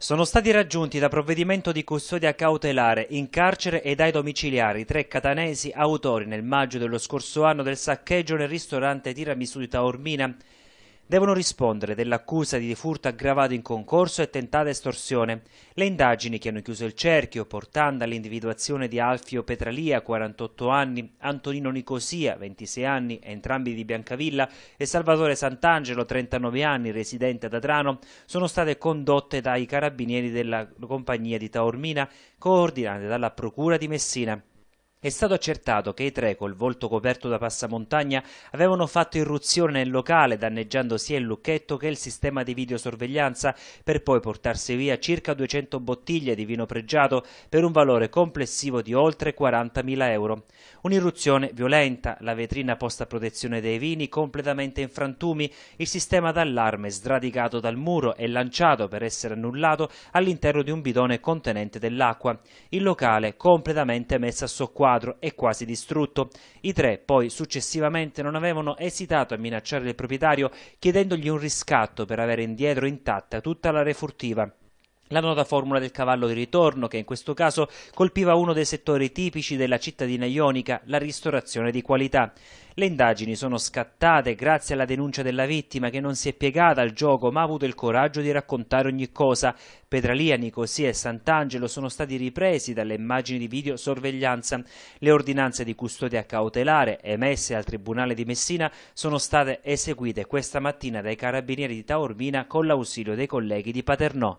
Sono stati raggiunti da provvedimento di custodia cautelare in carcere e dai domiciliari tre catanesi autori nel maggio dello scorso anno del saccheggio nel ristorante tiramisù di Taormina devono rispondere dell'accusa di furto aggravato in concorso e tentata estorsione. Le indagini che hanno chiuso il cerchio, portando all'individuazione di Alfio Petralia, 48 anni, Antonino Nicosia, 26 anni, entrambi di Biancavilla, e Salvatore Sant'Angelo, 39 anni, residente ad Adrano, sono state condotte dai carabinieri della compagnia di Taormina, coordinate dalla Procura di Messina. È stato accertato che i tre, col volto coperto da passamontagna, avevano fatto irruzione nel locale, danneggiando sia il lucchetto che il sistema di videosorveglianza, per poi portarsi via circa 200 bottiglie di vino pregiato per un valore complessivo di oltre 40.000 euro. Un'irruzione violenta, la vetrina posta a protezione dei vini completamente in frantumi, il sistema d'allarme sradicato dal muro e lanciato per essere annullato all'interno di un bidone contenente dell'acqua, il locale completamente messo a soccorso quadro è quasi distrutto. I tre poi successivamente non avevano esitato a minacciare il proprietario chiedendogli un riscatto per avere indietro intatta tutta la refurtiva. La nota formula del cavallo di ritorno, che in questo caso colpiva uno dei settori tipici della cittadina ionica, la ristorazione di qualità. Le indagini sono scattate grazie alla denuncia della vittima che non si è piegata al gioco ma ha avuto il coraggio di raccontare ogni cosa. Pedralia, Nicosia e Sant'Angelo sono stati ripresi dalle immagini di videosorveglianza. Le ordinanze di custodia cautelare emesse al Tribunale di Messina sono state eseguite questa mattina dai carabinieri di Taormina con l'ausilio dei colleghi di Paternò.